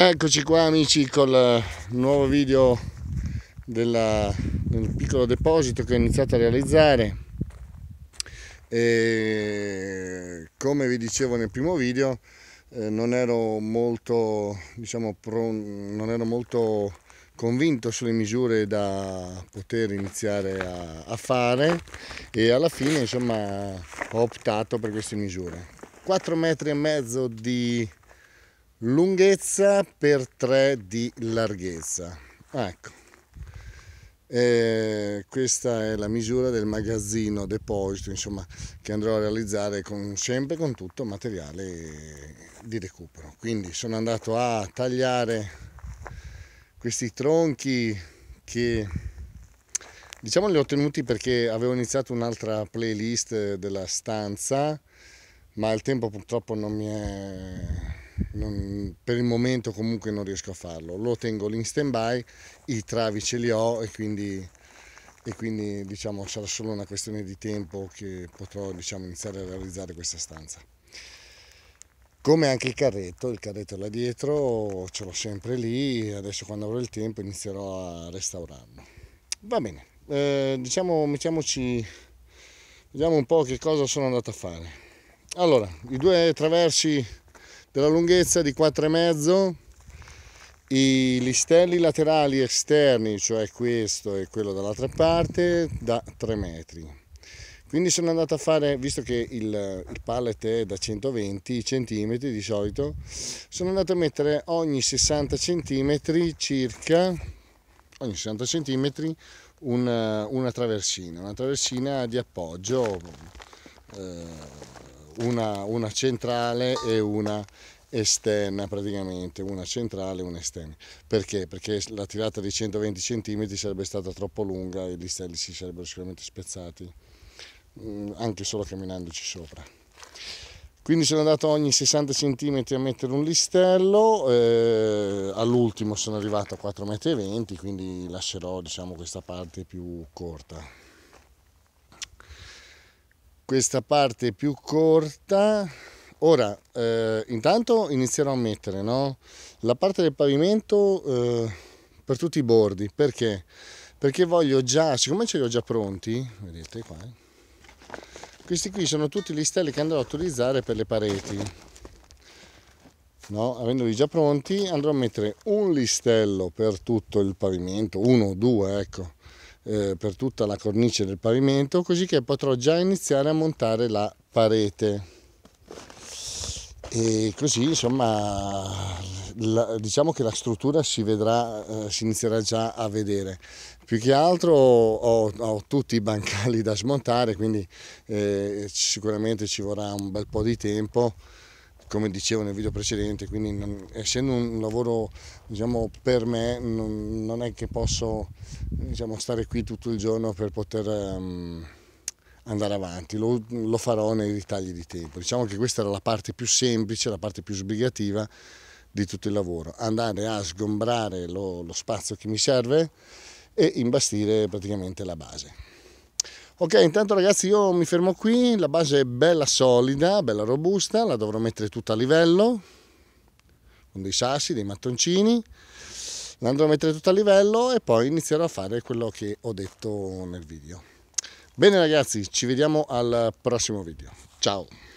Eccoci qua amici col eh, nuovo video della, del piccolo deposito che ho iniziato a realizzare e come vi dicevo nel primo video eh, non ero molto diciamo pro, non ero molto convinto sulle misure da poter iniziare a, a fare e alla fine insomma ho optato per queste misure 4 metri e mezzo di lunghezza per 3 di larghezza ah, ecco e questa è la misura del magazzino deposito insomma che andrò a realizzare con, sempre con tutto materiale di recupero quindi sono andato a tagliare questi tronchi che diciamo li ho tenuti perché avevo iniziato un'altra playlist della stanza ma il tempo purtroppo non mi è non, per il momento comunque non riesco a farlo, lo tengo lì in stand by, i travi ce li ho e quindi, e quindi diciamo, sarà solo una questione di tempo che potrò diciamo, iniziare a realizzare questa stanza. Come anche il carretto, il carretto là dietro ce l'ho sempre lì, adesso quando avrò il tempo inizierò a restaurarlo. Va bene, eh, diciamo, mettiamoci, vediamo un po' che cosa sono andato a fare. Allora, i due traversi della lunghezza di 4,5 i listelli laterali esterni cioè questo e quello dall'altra parte da 3 metri quindi sono andato a fare visto che il, il pallet è da 120 cm di solito sono andato a mettere ogni 60 cm circa ogni 60 cm una, una traversina una traversina di appoggio eh, una, una centrale e una esterna praticamente, una centrale e una esterna. Perché? Perché la tirata di 120 cm sarebbe stata troppo lunga e gli stelli si sarebbero sicuramente spezzati, mm, anche solo camminandoci sopra. Quindi sono andato ogni 60 cm a mettere un listello, eh, all'ultimo sono arrivato a 4,20 m, quindi lascerò diciamo, questa parte più corta questa parte più corta ora eh, intanto inizierò a mettere no? la parte del pavimento eh, per tutti i bordi perché perché voglio già siccome ce li ho già pronti vedete qua eh? questi qui sono tutti gli stelli che andrò a utilizzare per le pareti No, avendoli già pronti andrò a mettere un listello per tutto il pavimento, uno o due ecco, eh, per tutta la cornice del pavimento così che potrò già iniziare a montare la parete e così insomma la, diciamo che la struttura si vedrà eh, si inizierà già a vedere più che altro ho, ho tutti i bancali da smontare quindi eh, sicuramente ci vorrà un bel po' di tempo come dicevo nel video precedente, quindi non, essendo un lavoro diciamo, per me non, non, è che posso diciamo, stare qui tutto il giorno per poter um, andare avanti, lo, lo, farò nei ritagli di tempo. Diciamo che questa era la parte più semplice, la parte più sbrigativa di tutto il lavoro, andare a sgombrare lo, lo spazio che mi serve e imbastire praticamente la base. Ok, intanto ragazzi io mi fermo qui, la base è bella solida, bella robusta, la dovrò mettere tutta a livello, con dei sassi, dei mattoncini, la andrò a mettere tutta a livello e poi inizierò a fare quello che ho detto nel video. Bene ragazzi, ci vediamo al prossimo video. Ciao!